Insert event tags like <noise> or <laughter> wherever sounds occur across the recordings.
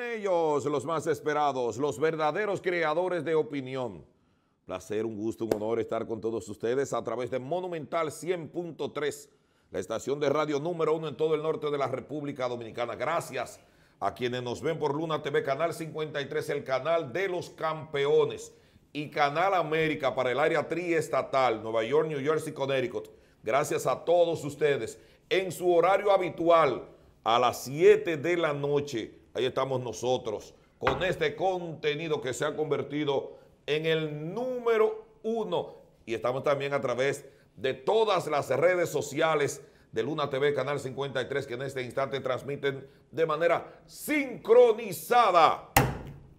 ellos, los más esperados, los verdaderos creadores de opinión. Placer, un gusto, un honor estar con todos ustedes a través de Monumental 100.3, la estación de radio número uno en todo el norte de la República Dominicana. Gracias a quienes nos ven por Luna TV, Canal 53, el canal de los campeones, y Canal América para el área triestatal, Nueva York, New Jersey, Connecticut. Gracias a todos ustedes en su horario habitual a las 7 de la noche Ahí estamos nosotros con este contenido que se ha convertido en el número uno. Y estamos también a través de todas las redes sociales de Luna TV, Canal 53, que en este instante transmiten de manera sincronizada.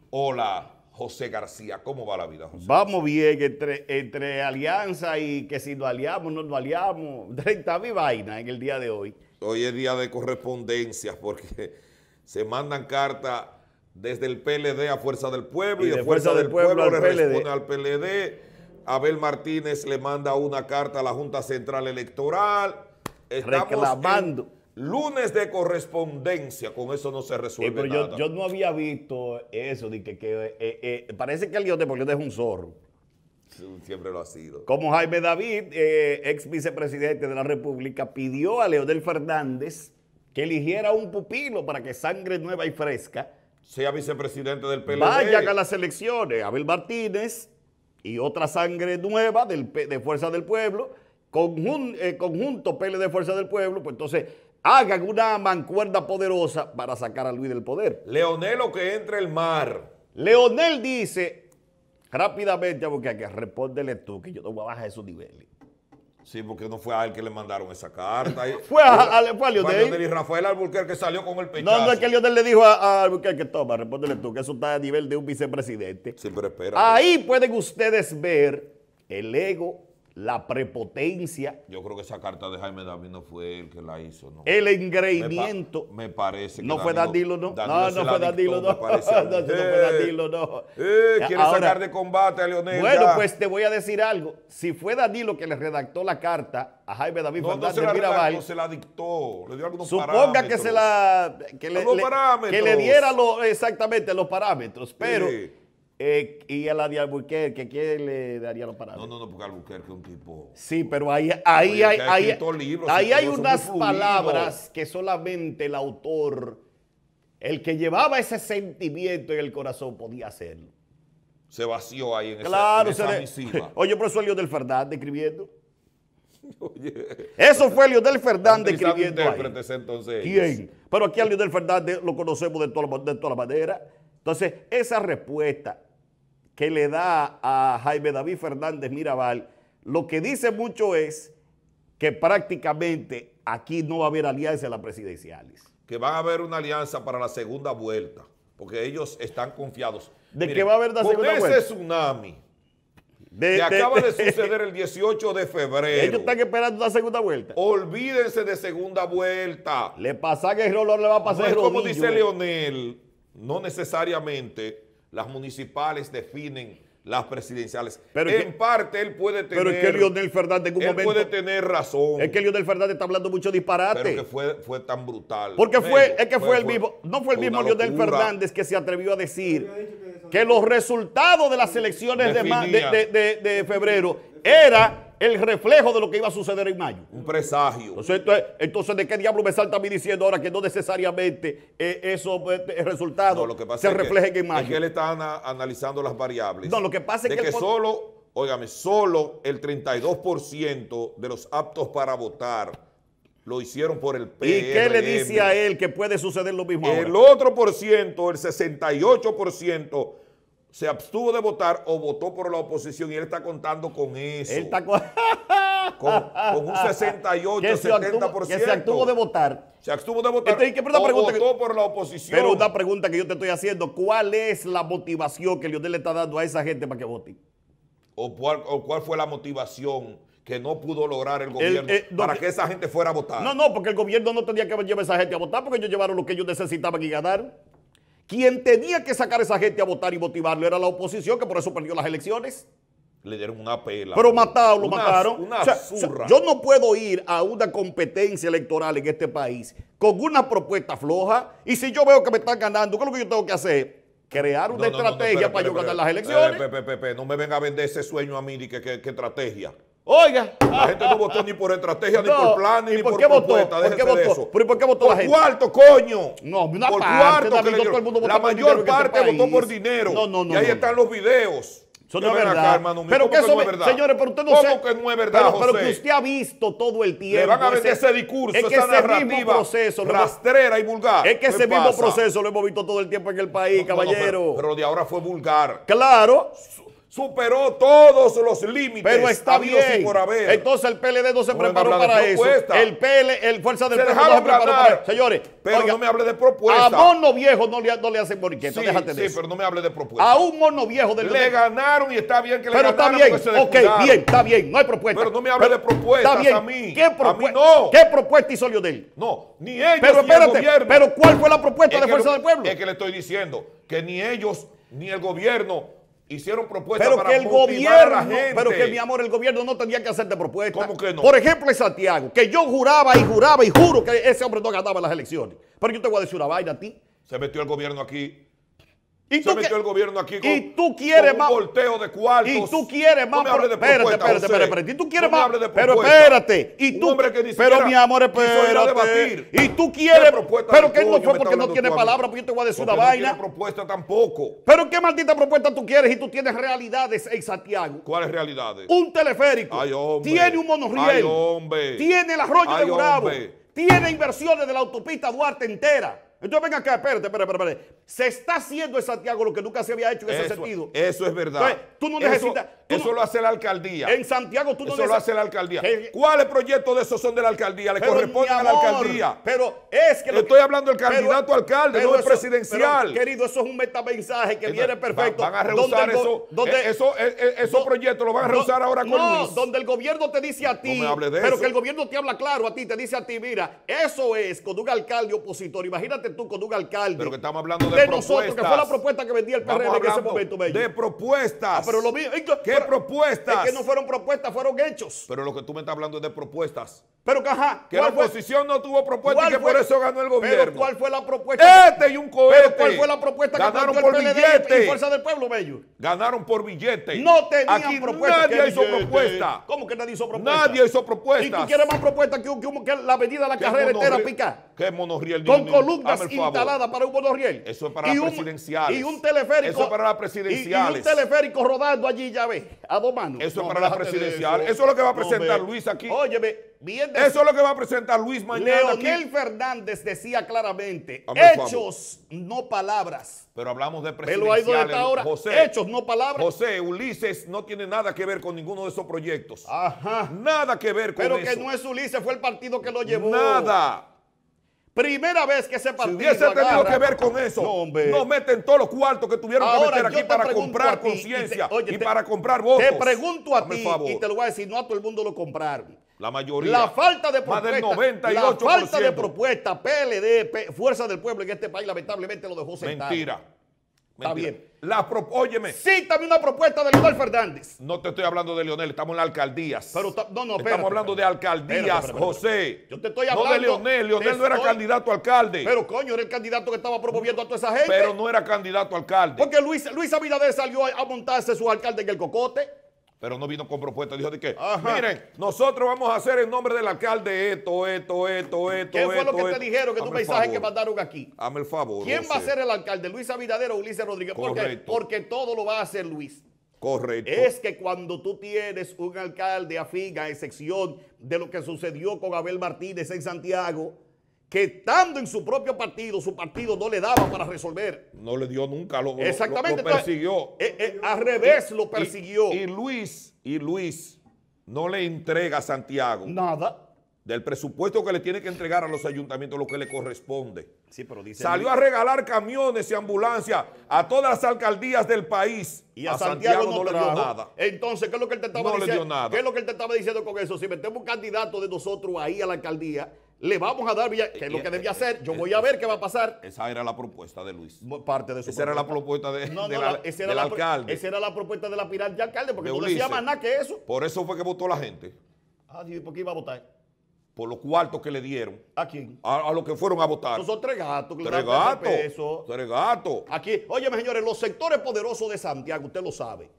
Hola, José García, ¿cómo va la vida, José? Vamos bien, entre, entre alianza y que si nos aliamos, no nos aliamos, 30 <laughs> mi vaina en el día de hoy. Hoy es día de correspondencia, porque se mandan cartas desde el PLD a Fuerza del Pueblo y, a Fuerza, del, Pueblo, le responde al PLD. Abel Martínez le manda una carta a la Junta Central Electoral. Estamos reclamando. Lunes de correspondencia, con eso no se resuelve eh, nada. Yo, no había visto eso, de que, eh, eh, parece que el de de es un zorro. Siempre lo ha sido. Como Jaime David, ex vicepresidente de la República, pidió a del Fernández que eligiera un pupilo para que sangre nueva y fresca sea vicepresidente del PLD. Vaya a las elecciones, Abel Martínez y otra sangre nueva del, de Fuerza del Pueblo, eh, conjunto PL conjunto PLD Fuerza del Pueblo, pues entonces hagan una mancuerda poderosa para sacar a Luis del poder. Leonel lo que entre el mar. Leonel dice, rápidamente, porque que respóndele tú, que yo no voy a bajar esos niveles. Sí, porque no fue a él que le mandaron esa carta. <laughs> fue a, a, fue a Lionel. Y Rafael Alburquerque salió con el pechazo. No, no es que Lionel le dijo a, a Alburquerque, toma, respóndele tú, que eso está a nivel de un vicepresidente. Sí, pero espera. Ahí pueden ustedes ver el ego la prepotencia. Yo creo que esa carta de Jaime David no fue él que la hizo. No. El engreimiento. Me, parece que No fue Danilo, no. <laughs> no, no fue Danilo, no. no, fue Danilo, no. Eh, quiere sacar de combate a Leonel. Bueno, pues te voy a decir algo. Si fue Danilo que le redactó la carta a Jaime David no, Fernández no se la se la dictó. Le dio algunos suponga que se la. Que le, que le diera exactamente los parámetros. Pero. Eh, y a la de Albuquerque, ¿quién le daría los parámetros? No, no, no, porque Albuquerque es un tipo. Sí, pero ahí, ahí hay, hay unas palabras que solamente el autor, el que llevaba ese sentimiento en el corazón, podía hacerlo. Se vació ahí en esa, en <laughs> Oye, pero eso es Leonel Fernández escribiendo. Eso fue Del Fernández escribiendo. <laughs> Ahí. ¿Quién? Pero aquí a Del Fernández lo conocemos de todas de toda maneras. Entonces, esa respuesta que le da a Jaime David Fernández Mirabal, lo que dice mucho es que prácticamente aquí no va a haber alianza en las presidenciales. Que van a haber una alianza para la segunda vuelta, porque ellos están confiados. ¿De que va a haber la segunda vuelta? Con ese tsunami que acaba <laughs> de, suceder el 18 de febrero. Ellos están esperando una segunda vuelta. Olvídense de segunda vuelta. Le pasa que el no le va a pasar como dice Leonel, no necesariamente las municipales definen las presidenciales. Pero en parte él puede tener. Pero es que Lionel Fernández puede tener razón. Es que Lionel Fernández está hablando mucho disparate. Pero fue, fue tan brutal. Porque fue, es que el mismo. No fue el mismo Lionel Fernández que se atrevió a decir que los resultados de las elecciones de, de, de febrero era el reflejo de lo que iba a suceder en mayo. Un presagio. Entonces, entonces ¿de qué diablo me salta a mí diciendo ahora que no necesariamente eh, esos eh, resultados se es en mayo? Es que él está analizando las variables. No, lo que pasa es de que, solo, óigame, solo el 32% de los aptos para votar lo hicieron por el PRM. ¿Y qué le dice a él que puede suceder lo mismo El otro por ciento, el 68%, se abstuvo de votar o votó por la oposición y él está contando con eso. Él está con, <laughs> con, un 68, 70%. Que se abstuvo de votar. Se abstuvo de votar. pero este, votó por la oposición. Pero una pregunta que yo te estoy haciendo, ¿cuál es la motivación que Leonel le está dando a esa gente para que vote? ¿O cuál, o cuál fue la motivación? que no pudo lograr el gobierno eh, para que, esa gente fuera a votar. No, no, porque el gobierno no tenía que llevar a esa gente a votar porque ellos llevaron lo que ellos necesitaban y ganar. Quien tenía que sacar a esa gente a votar y motivarlo era la oposición, que por eso perdió las elecciones. Le dieron una pela. Pero mataron, lo mataron. Una zurra. yo no puedo ir a una competencia electoral en este país con una propuesta floja. Y si yo veo que me están ganando, ¿qué es lo que yo tengo que hacer? crear una estrategia para yo ganar las elecciones. Eh, no me venga a vender ese sueño a mí, ni qué estrategia. Oiga. La gente no votó ni por estrategia, ni por plan, ni por, por propuesta. ¿Por qué votó? eso. ¿Por, ¿Por, qué votó la gente? Por cuarto, coño. No, una por parte, cuarto todo el mundo votó La mayor este parte votó por dinero. No, no, no. Y ahí están los videos. Eso no es verdad. hermano, pero que eso, no es verdad? Señores, pero usted no ¿Cómo que no es verdad, pero, José? pero, que usted ha visto todo el tiempo. Le van a ver ese, discurso, es que esa ese narrativa mismo proceso, rastrera y vulgar. Es que ese mismo proceso lo hemos visto todo el tiempo en el país, caballero. pero, lo de ahora fue vulgar. Claro superó todos los límites. Pero está bien. Por haber. Entonces el PLD no se preparó para eso. El PL, el Fuerza del Pueblo no se preparó para eso. Señores, pero no me hable de propuesta. A mono viejo no le, hacen boriqueta, sí, déjate decir. sí, pero no me hable de propuesta. A un mono viejo del Le ganaron y está bien que le ganaron. Pero está bien, ok, bien, está bien, no hay propuesta. Pero no me hable de propuesta. está bien. a mí. ¿Qué propuesta? No. ¿Qué propuesta hizo él? No, ni ellos pero, ni espérate, el gobierno. Pero ¿cuál fue la propuesta de Fuerza del Pueblo? Es que le estoy diciendo que ni ellos ni el gobierno Hicieron propuestas para que el gobierno, Pero que, mi amor, el gobierno no tenía que hacerte propuestas. ¿Cómo que no? Por ejemplo, en Santiago, que yo juraba y juraba y juro que ese hombre no ganaba las elecciones. Pero yo te voy a decir una vaina a ti. Se metió el gobierno aquí ¿Y se tú metió el gobierno aquí con, y tú quieres más, volteo de cuartos. Y tú quieres más. No espérate, espérate, espérate, espérate. Y tú quieres más. pero espérate. Y tú, que pero mi amor, espérate. Y tú quieres. Pero que no fue porque no tiene palabra, porque yo te voy a decir una no vaina. No propuesta tampoco. Pero qué maldita propuesta tú quieres y tú tienes realidades en Santiago. ¿Cuáles realidades? Un teleférico. Ay, hombre. Tiene un monorriel. Ay, hombre. Tiene el arroyo de Bravo. Tiene inversiones de la autopista Duarte entera. Entonces, venga acá, espérate, espérate, espérate. Se está haciendo en Santiago lo que nunca se había hecho en ese sentido. Eso es verdad. tú no necesitas. Eso lo hace la alcaldía. En Santiago tú no Eso lo hace la alcaldía. ¿Cuáles proyectos de esos son de la alcaldía? Le corresponde a la alcaldía. Pero es que. Estoy hablando del candidato alcalde, no del presidencial. querido, eso es un metamensaje que viene perfecto. Van a rehusar eso. Eh, eh, eh, esos proyectos lo van a rehusar ahora con Luis. Donde el gobierno te dice a ti. Pero que el gobierno te habla claro a ti, te dice a ti, mira, eso es con un alcalde opositor. Imagínate tú con un alcalde. Pero que estamos hablando de, de nosotros, que fue la propuesta que vendía el PRM en ese momento, De propuestas. Ah, pero lo mío. ¿Qué propuestas. que no fueron propuestas, fueron hechos. Pero lo que tú me estás hablando es de propuestas. Pero caja, que la oposición no tuvo propuesta y que por eso ganó el gobierno. Pero ¿cuál fue la propuesta? Este y un cohete. ¿cuál fue la propuesta Ganaron que por Fuerza del Pueblo, Bello? Ganaron por billete. No tenían propuesta. nadie hizo propuesta. ¿Cómo que nadie hizo propuesta? Nadie hizo propuesta. ¿Y tú quieres más propuesta que, la avenida La Carrera entera pica? ¿Qué monorriel? Con columnas instaladas para un monorriel. Eso es para las presidenciales. Y un teleférico. Eso es para las presidenciales. Y, un teleférico rodando allí, ya ves, a dos manos. Eso es para las presidenciales. Eso es lo que va a presentar Luis aquí. Óyeme, eso es lo que va a presentar Luis mañana. Leonel Fernández decía claramente, hechos, no palabras. Pero hablamos de presidenciales. hechos, no palabras. José, Ulises no tiene nada que ver con ninguno de esos proyectos. Ajá. Nada que ver con Pero que no es Ulises, fue el partido que lo llevó. Nada. Primera vez que ese partido. Si hubiese tenido que ver con eso, no, meten todos los cuartos que tuvieron que meter aquí para comprar conciencia y, para comprar votos. Te pregunto a ti, y te lo voy a decir, no a todo el mundo lo compraron. La mayoría. La falta de propuesta. Más del 98%. La falta de propuesta, PLD, Fuerza del Pueblo en este país, lamentablemente lo dejó sentado. Mentira. Está bien. La pro, óyeme. Cítame una propuesta de Leonel Fernández. No te estoy hablando de Leonel, estamos en la alcaldía. Pero no, no, Estamos hablando de alcaldías, José. Yo te estoy hablando. No de Leonel, Leonel no era candidato a alcalde. Pero coño, era el candidato que estaba promoviendo a toda esa gente. Pero no era candidato a alcalde. Porque Luis, Luis Abinader salió a, a montarse su alcalde en el cocote pero no vino con propuesta. Dijo de qué? miren, nosotros vamos a hacer en nombre del alcalde esto, esto, esto, esto. ¿Qué fue lo que te dijeron que tu mensaje que mandaron aquí? Háme el favor. ¿Quién va a ser el alcalde? ¿Luis Abinader o Ulises Rodríguez? Porque, porque todo lo va a hacer Luis. Correcto. Es que cuando tú tienes un alcalde afín, a excepción de lo que sucedió con Abel Martínez en Santiago, que estando en su propio partido, su partido no le daba para resolver. No le dio nunca, lo, Exactamente, lo, persiguió. Eh, eh, al revés lo persiguió. Y, Luis, y Luis no le entrega a Santiago. Nada. Del presupuesto que le tiene que entregar a los ayuntamientos lo que le corresponde. Sí, pero dice Salió a regalar camiones y ambulancias a todas las alcaldías del país. Y a, Santiago, no, le dio nada. Entonces, ¿qué es lo que él te estaba no ¿Qué es lo que él te estaba diciendo con eso? Si metemos un candidato de nosotros ahí a la alcaldía, le vamos a dar eh, que es lo que eh, debía eh, hacer. Yo voy a ver qué va a pasar. Esa era la propuesta de Luis. Parte de su Esa era la propuesta de, del alcalde. Esa era la propuesta de la pirata alcalde, porque no decía más nada que eso. Por eso fue que votó la gente. Ah, sí, ¿por qué iba a votar? Por los cuartos que le dieron. ¿A quién? A, los que fueron a votar. son tres gatos. tres gatos. Tres gatos. Aquí, óyeme, señores, los sectores poderosos de Santiago, usted lo sabe.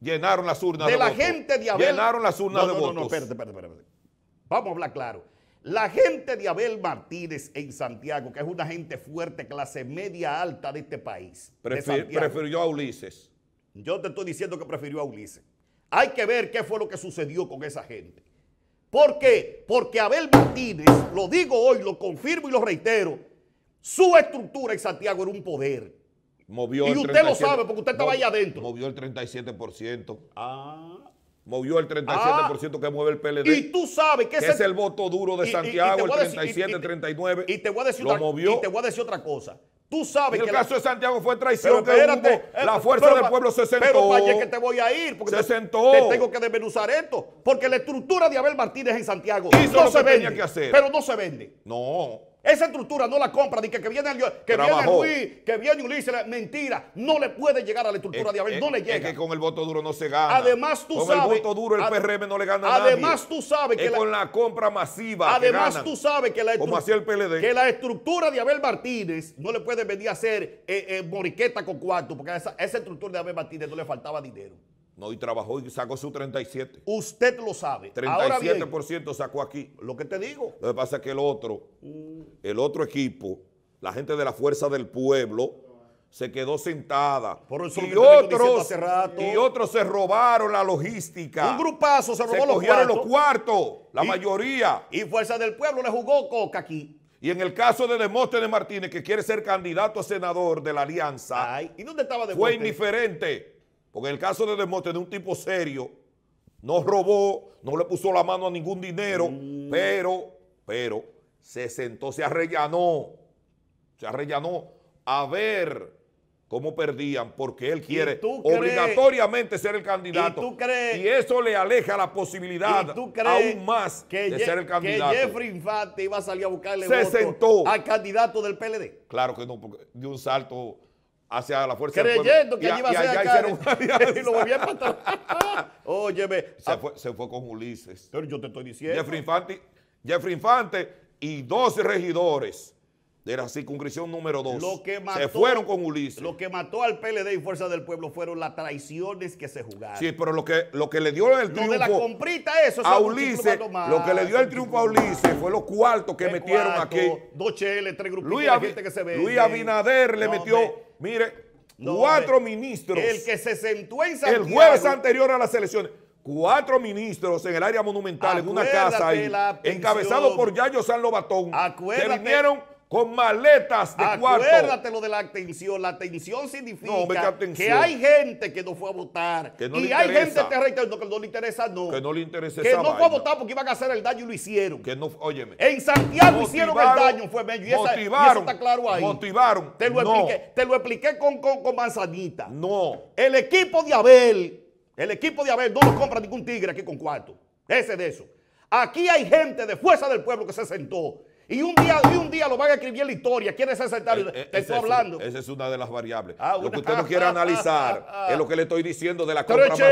Llenaron las urnas de, la gente de Abel. Llenaron las urnas de votos. No, no, espérate, espérate, espérate. Vamos a hablar claro la gente de Abel Martínez en Santiago, que es una gente fuerte, clase media alta de este país. prefirió a Ulises. Yo te estoy diciendo que prefirió a Ulises. Hay que ver qué fue lo que sucedió con esa gente. ¿Por qué? Porque Abel Martínez, lo digo hoy, lo confirmo y lo reitero, su estructura en Santiago era un poder. Movió y usted lo sabe porque usted estaba ahí adentro. Movió el 37%. Ah movió el 37% ah. que mueve el PLD. Y tú sabes que, ese, es el voto duro de Santiago, el 37, 39. Y te voy a decir otra, Y te voy a decir otra cosa. Tú sabes que el caso de Santiago fue traición. que eh, la fuerza del pueblo se sentó. Pero que te voy a ir porque se sentó. te, tengo que desmenuzar esto, porque la estructura de Abel Martínez en Santiago no se vende. hacer. Pero no se vende. No. Esa estructura no la compra, ni que, viene, que viene Luis, que viene Ulises. Mentira, no le puede llegar a la estructura de Abel, no le llega. Es que con el voto duro no se gana. Además tú sabes. Con el voto duro el PRM no le gana además, Además tú sabes que. Es con la compra masiva. Además tú sabes que la, estructura de Abel Martínez no le puede venir a hacer eh, moriqueta eh, con cuarto, porque esa, a esa estructura de Abel Martínez no le faltaba dinero. No, y trabajó y sacó su 37. Usted lo sabe. 37% sacó aquí. Lo que te digo. Lo que pasa es que el otro, el otro equipo, la gente de la Fuerza del Pueblo, se quedó sentada. Por eso y, otros, y otros se robaron la logística. Un grupazo se robó se los, los cuartos. La mayoría. Y Fuerza del Pueblo le jugó coca aquí. Y en el caso de Demóstenes Martínez, que quiere ser candidato a senador de la Alianza, ¿y dónde estaba Demóstenes? fue indiferente en el caso de Demóstenes, de un tipo serio, no robó, no le puso la mano a ningún dinero, mm. pero, pero, se sentó, se arrellanó, se arrellanó a ver cómo perdían, porque él quiere obligatoriamente ser el candidato. ¿y, tú crees, y, eso le aleja la posibilidad aún más que de ser el candidato. Que Jeffrey Infante iba a salir a buscarle Se voto sentó. al candidato del PLD. Claro que no, porque dio un salto hacia la fuerza del pueblo. que allí iba a ser Hicieron <laughs> lo volvían para <laughs> Se, fue, se fue con Ulises. Pero yo te estoy diciendo. Jeffrey Infante, Jeffrey Infante y dos regidores de la circunscripción número 2. se fueron con Ulises. Lo que mató al PLD y Fuerza del Pueblo fueron las traiciones que se jugaron. Sí, pero lo que, lo que le dio el triunfo. A Ulises, lo que le dio el triunfo a Ulises fue los cuartos que metieron aquí. Dos cheles, tres grupos gente que se ve. Luis Abinader le metió. Mire, cuatro ministros. El que se sentó en El jueves anterior a las elecciones. Cuatro ministros en el área monumental, en una casa ahí, encabezado por Yayo San Lobatón, que vinieron con maletas de Acuérdate cuarto. Acuérdate lo de la atención. La atención significa que hay gente que no fue a votar. y hay gente, te que no le interesa, no. Que no le interesa Que no fue a votar porque iban a hacer el daño y lo hicieron. Que no, óyeme. En Santiago hicieron el daño, fue medio. Y, eso está claro ahí. Motivaron. Te lo expliqué, te lo expliqué con, manzanita. No. El equipo de Abel, el equipo de Abel no lo compra ningún tigre aquí con cuarto. Ese de eso. Aquí hay gente de fuerza del pueblo que se sentó y un día, y un día lo van a escribir en la historia. ¿Quién es ese? Eh, eh, Te estoy hablando. esa es una de las variables. Ah, lo que usted no quiere <laughs> analizar es lo que le estoy diciendo de la compra masiva.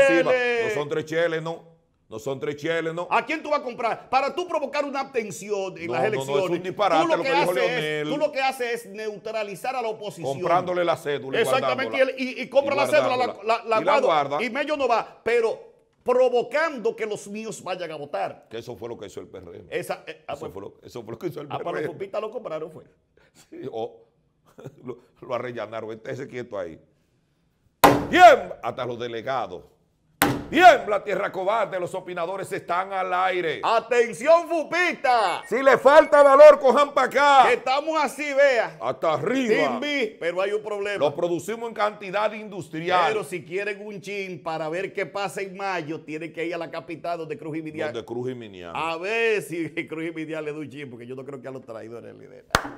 No son tres cheles, no. No son tres cheles, ¿no? ¿A quién tú vas a comprar? Para tú provocar una abstención en las elecciones. No, no, es un disparate tú lo, que, haces es neutralizar a la oposición. Comprándole la cédula. Exactamente. Y, compra la cédula, la, y la guarda. Y medio no va. Pero provocando que los míos vayan a votar. Que eso fue lo que hizo el PRM. Esa, eh, ah, pues, eso, fue lo, que hizo el PRM. Ah, pues, los pupitas lo compraron fue. Sí, o <laughs> lo, lo arrellanaron. Ese quieto ahí. Bien, hasta los delegados la tierra cobarde, los opinadores están al aire. Atención fupita. Si le falta valor, cojan para acá. estamos así, vea. Hasta arriba. Sin pero hay un problema. Lo producimos en cantidad industrial. Pero si quieren un chin para ver qué pasa en mayo, tienen que ir a la capital donde Cruz y Minial. Donde Cruz y A ver si <laughs> Cruz y Minial le da un chin, porque yo no creo que a los traidores le den.